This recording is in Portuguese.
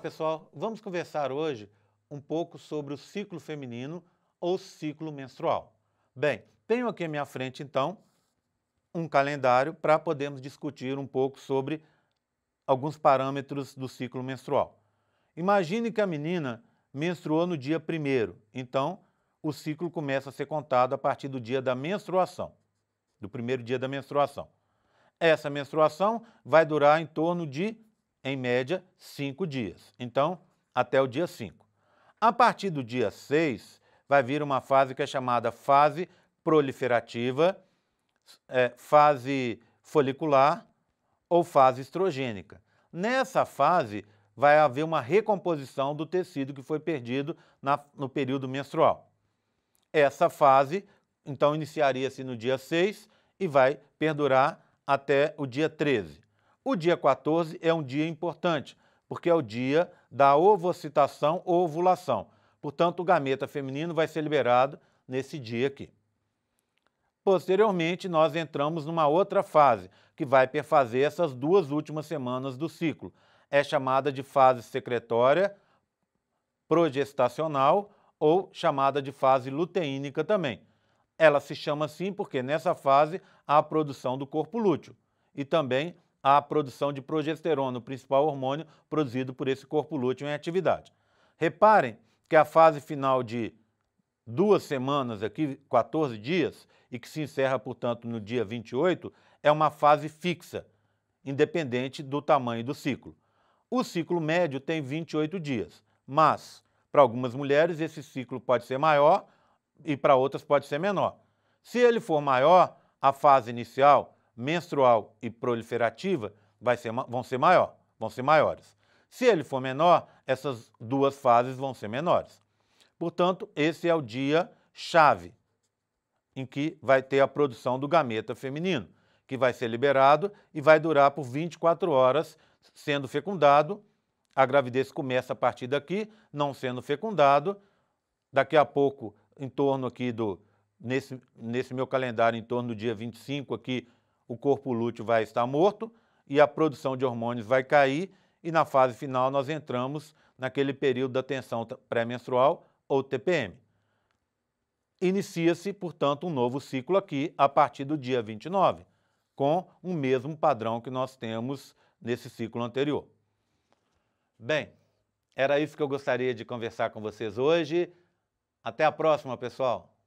pessoal, vamos conversar hoje um pouco sobre o ciclo feminino ou ciclo menstrual. Bem, tenho aqui à minha frente então um calendário para podermos discutir um pouco sobre alguns parâmetros do ciclo menstrual. Imagine que a menina menstruou no dia primeiro, então o ciclo começa a ser contado a partir do dia da menstruação, do primeiro dia da menstruação. Essa menstruação vai durar em torno de em média, cinco dias. Então, até o dia 5. A partir do dia 6, vai vir uma fase que é chamada fase proliferativa, é, fase folicular ou fase estrogênica. Nessa fase, vai haver uma recomposição do tecido que foi perdido na, no período menstrual. Essa fase, então, iniciaria-se no dia 6 e vai perdurar até o dia 13. O dia 14 é um dia importante, porque é o dia da ovocitação ou ovulação. Portanto, o gameta feminino vai ser liberado nesse dia aqui. Posteriormente, nós entramos numa outra fase, que vai perfazer essas duas últimas semanas do ciclo. É chamada de fase secretória, progestacional ou chamada de fase luteínica também. Ela se chama assim porque nessa fase há a produção do corpo lúteo e também a produção de progesterona, o principal hormônio produzido por esse corpo lúteo em atividade. Reparem que a fase final de duas semanas aqui, 14 dias, e que se encerra, portanto, no dia 28, é uma fase fixa, independente do tamanho do ciclo. O ciclo médio tem 28 dias, mas para algumas mulheres esse ciclo pode ser maior e para outras pode ser menor. Se ele for maior, a fase inicial menstrual e proliferativa ser, vão, ser maior, vão ser maiores. Se ele for menor, essas duas fases vão ser menores. Portanto, esse é o dia chave em que vai ter a produção do gameta feminino, que vai ser liberado e vai durar por 24 horas sendo fecundado. A gravidez começa a partir daqui, não sendo fecundado. Daqui a pouco, em torno aqui do nesse, nesse meu calendário, em torno do dia 25 aqui, o corpo lúteo vai estar morto e a produção de hormônios vai cair, e na fase final nós entramos naquele período da tensão pré-menstrual ou TPM. Inicia-se, portanto, um novo ciclo aqui a partir do dia 29, com o mesmo padrão que nós temos nesse ciclo anterior. Bem, era isso que eu gostaria de conversar com vocês hoje. Até a próxima, pessoal!